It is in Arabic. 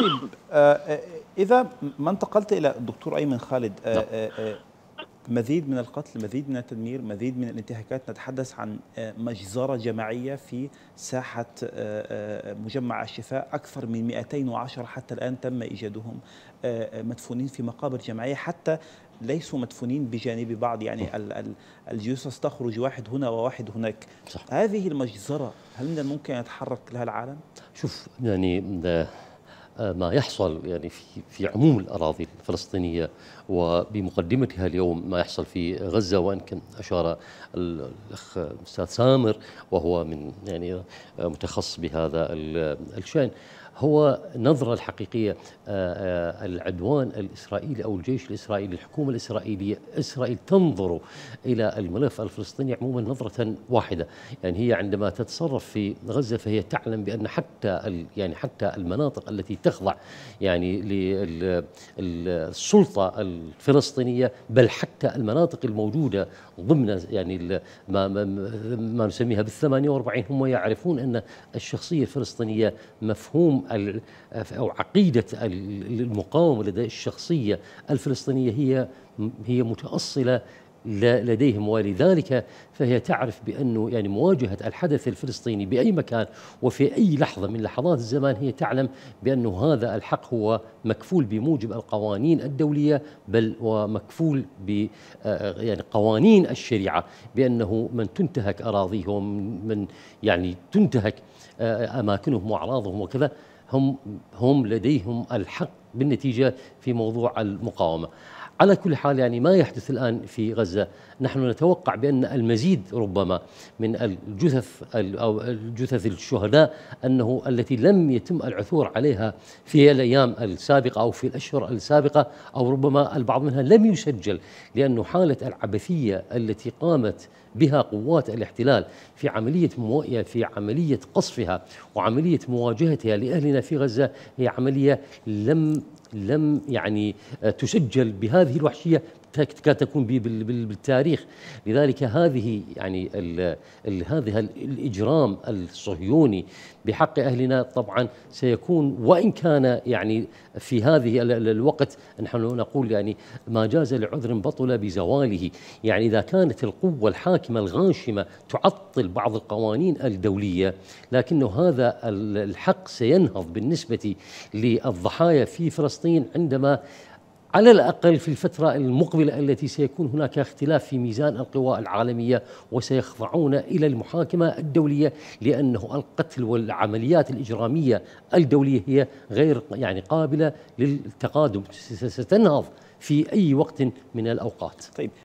طيب آه، آه، اذا ما انتقلت الى الدكتور ايمن خالد آه، نعم. مزيد من القتل مزيد من التدمير مزيد من الانتهاكات نتحدث عن مجزرة جماعية في ساحة مجمع الشفاء أكثر من 210 حتى الآن تم إيجادهم مدفونين في مقابر جماعية حتى ليسوا مدفونين بجانب بعض يعني نعم. الجثث تخرج واحد هنا وواحد هناك صح. هذه المجزرة هل من الممكن أن يتحرك لها العالم؟ شوف يعني ده ما يحصل يعني في في عموم الاراضي الفلسطينيه وبمقدمتها اليوم ما يحصل في غزه وان كان اشار الاخ الاستاذ سامر وهو من يعني متخصص بهذا الشان هو نظرة الحقيقية آه، آه، العدوان الإسرائيلي أو الجيش الإسرائيلي الحكومة الإسرائيلية إسرائيل تنظر إلى الملف الفلسطيني عموما نظرة واحدة يعني هي عندما تتصرف في غزة فهي تعلم بأن حتى يعني حتى المناطق التي تخضع يعني للسلطة الفلسطينية بل حتى المناطق الموجودة ضمن يعني ما, ما نسميها بال 48 هم يعرفون أن الشخصية الفلسطينية مفهوم أو عقيدة المقاومة لدى الشخصية الفلسطينية هي هي متأصلة لديهم ولذلك فهي تعرف بانه يعني مواجهه الحدث الفلسطيني باي مكان وفي اي لحظه من لحظات الزمان هي تعلم بانه هذا الحق هو مكفول بموجب القوانين الدوليه بل ومكفول ب آه، يعني قوانين الشريعه بانه من تنتهك اراضيهم من يعني تنتهك آه، اماكنهم واعراضهم وكذا هم هم لديهم الحق بالنتيجه في موضوع المقاومه على كل حال يعني ما يحدث الآن في غزة نحن نتوقع بأن المزيد ربما من الجثث أو الجثث الشهداء أنه التي لم يتم العثور عليها في الأيام السابقة أو في الأشهر السابقة أو ربما البعض منها لم يسجل لأن حالة العبثية التي قامت بها قوات الاحتلال في عملية مو... في عملية قصفها وعملية مواجهتها لأهلنا في غزة هي عملية لم لم يعني تسجل بهذه الوحشية تكاد تكون بالتاريخ لذلك هذه يعني هذا الاجرام الصهيوني بحق اهلنا طبعا سيكون وان كان يعني في هذه الوقت نحن نقول يعني ما جاز لعذر بطل بزواله يعني اذا كانت القوه الحاكمه الغاشمه تعطل بعض القوانين الدوليه لكنه هذا الحق سينهض بالنسبه للضحايا في فلسطين عندما على الأقل في الفترة المقبلة التي سيكون هناك اختلاف في ميزان القوى العالمية وسيخضعون إلى المحاكمة الدولية لأنه القتل والعمليات الإجرامية الدولية هي غير يعني قابلة للتقادم ستنهض في أي وقت من الأوقات طيب